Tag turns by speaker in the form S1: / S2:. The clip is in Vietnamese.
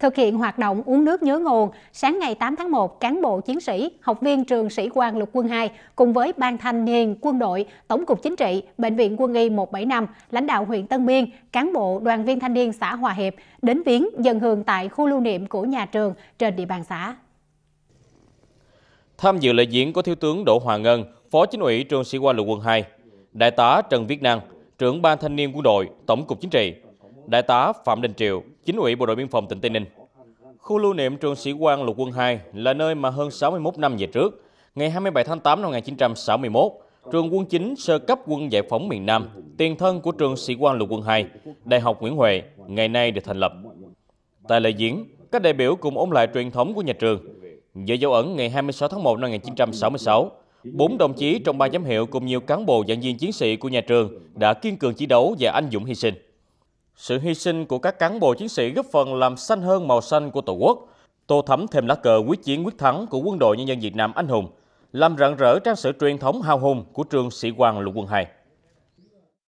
S1: Thực hiện hoạt động uống nước nhớ nguồn, sáng ngày 8 tháng 1, cán bộ chiến sĩ, học viên trường Sĩ quan Lục quân 2 cùng với Ban Thanh niên Quân đội, Tổng cục Chính trị, Bệnh viện Quân y 175, lãnh đạo huyện Tân Biên, cán bộ đoàn viên thanh niên xã Hòa Hiệp đến viếng dân hương tại khu lưu niệm của nhà trường trên địa bàn xã.
S2: Tham dự lễ diễn có Thiếu tướng Đỗ Hòa Ngân, Phó Chính ủy trường Sĩ quan Lục quân 2, Đại tá Trần Viết Năng, trưởng Ban Thanh niên Quân đội, Tổng cục Chính trị, Đại tá Phạm Đình Triệu, Chính ủy Bộ đội Biên phòng tỉnh Tây Ninh. Khu lưu niệm trường sĩ quan lục quân 2 là nơi mà hơn 61 năm về trước, ngày 27 tháng 8 năm 1961, trường quân chính sơ cấp quân giải phóng miền Nam, tiền thân của trường sĩ quan lục quân 2, Đại học Nguyễn Huệ, ngày nay được thành lập. Tại lễ diễn, các đại biểu cùng ôn lại truyền thống của nhà trường. Giữa dấu ấn ngày 26 tháng 1 năm 1966, bốn đồng chí trong ban giám hiệu cùng nhiều cán bộ giảng viên chiến sĩ của nhà trường đã kiên cường chiến đấu và anh dũng hy sinh. Sự hy sinh của các cán bộ chiến sĩ góp phần làm xanh hơn màu xanh của Tổ quốc, tô thắm thêm lá cờ quyết chiến quyết thắng của quân đội nhân dân Việt Nam anh hùng, làm rạng rỡ trang sử truyền thống hào hùng của trường sĩ quan lục quân 2.